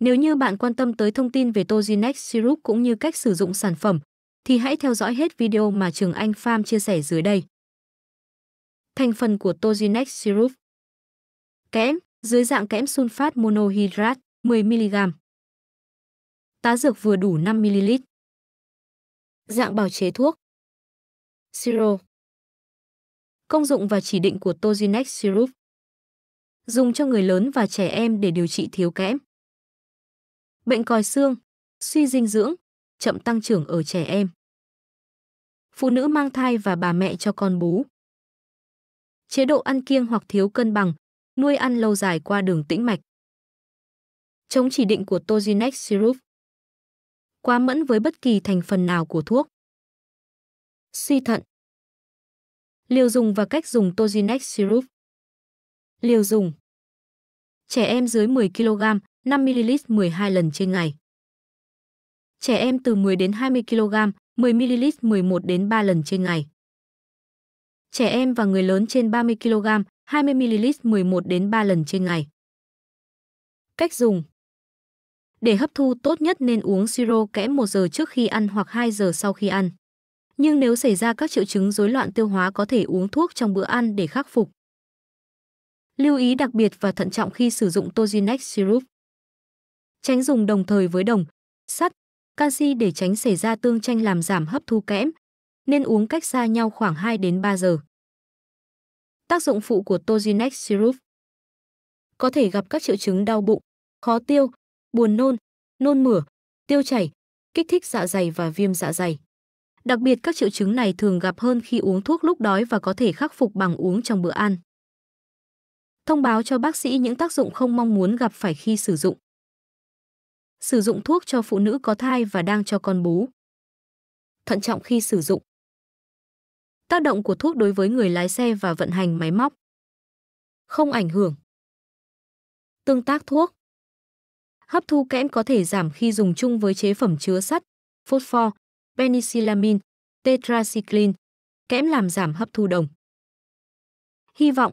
Nếu như bạn quan tâm tới thông tin về Tozinex Syrup cũng như cách sử dụng sản phẩm, thì hãy theo dõi hết video mà Trường Anh Farm chia sẻ dưới đây. Thành phần của Tozinex Syrup Kẽm, dưới dạng kẽm sunfat monohydrat, 10mg Tá dược vừa đủ 5ml Dạng bào chế thuốc Siro Công dụng và chỉ định của Tozinex Syrup Dùng cho người lớn và trẻ em để điều trị thiếu kẽm bệnh còi xương, suy dinh dưỡng, chậm tăng trưởng ở trẻ em. Phụ nữ mang thai và bà mẹ cho con bú. Chế độ ăn kiêng hoặc thiếu cân bằng, nuôi ăn lâu dài qua đường tĩnh mạch. Chống chỉ định của Tozinex Syrup. Quá mẫn với bất kỳ thành phần nào của thuốc. Suy thận. Liều dùng và cách dùng Tozinex Syrup. Liều dùng. Trẻ em dưới 10 kg, 5ml 12 lần trên ngày. Trẻ em từ 10 đến 20 kg, 10ml 11 đến 3 lần trên ngày. Trẻ em và người lớn trên 30 kg, 20ml 11 đến 3 lần trên ngày. Cách dùng Để hấp thu tốt nhất nên uống siro kẽm 1 giờ trước khi ăn hoặc 2 giờ sau khi ăn. Nhưng nếu xảy ra các triệu chứng rối loạn tiêu hóa có thể uống thuốc trong bữa ăn để khắc phục. Lưu ý đặc biệt và thận trọng khi sử dụng Tozinex syrup tránh dùng đồng thời với đồng, sắt, canxi để tránh xảy ra tương tranh làm giảm hấp thu kẽm, nên uống cách xa nhau khoảng 2 đến 3 giờ. Tác dụng phụ của Tozinex syrup Có thể gặp các triệu chứng đau bụng, khó tiêu, buồn nôn, nôn mửa, tiêu chảy, kích thích dạ dày và viêm dạ dày. Đặc biệt các triệu chứng này thường gặp hơn khi uống thuốc lúc đói và có thể khắc phục bằng uống trong bữa ăn. Thông báo cho bác sĩ những tác dụng không mong muốn gặp phải khi sử dụng. Sử dụng thuốc cho phụ nữ có thai và đang cho con bú. Thận trọng khi sử dụng. Tác động của thuốc đối với người lái xe và vận hành máy móc. Không ảnh hưởng. Tương tác thuốc. Hấp thu kẽm có thể giảm khi dùng chung với chế phẩm chứa sắt, phosphor, penicillamine, tetracycline. Kẽm làm giảm hấp thu đồng. Hy vọng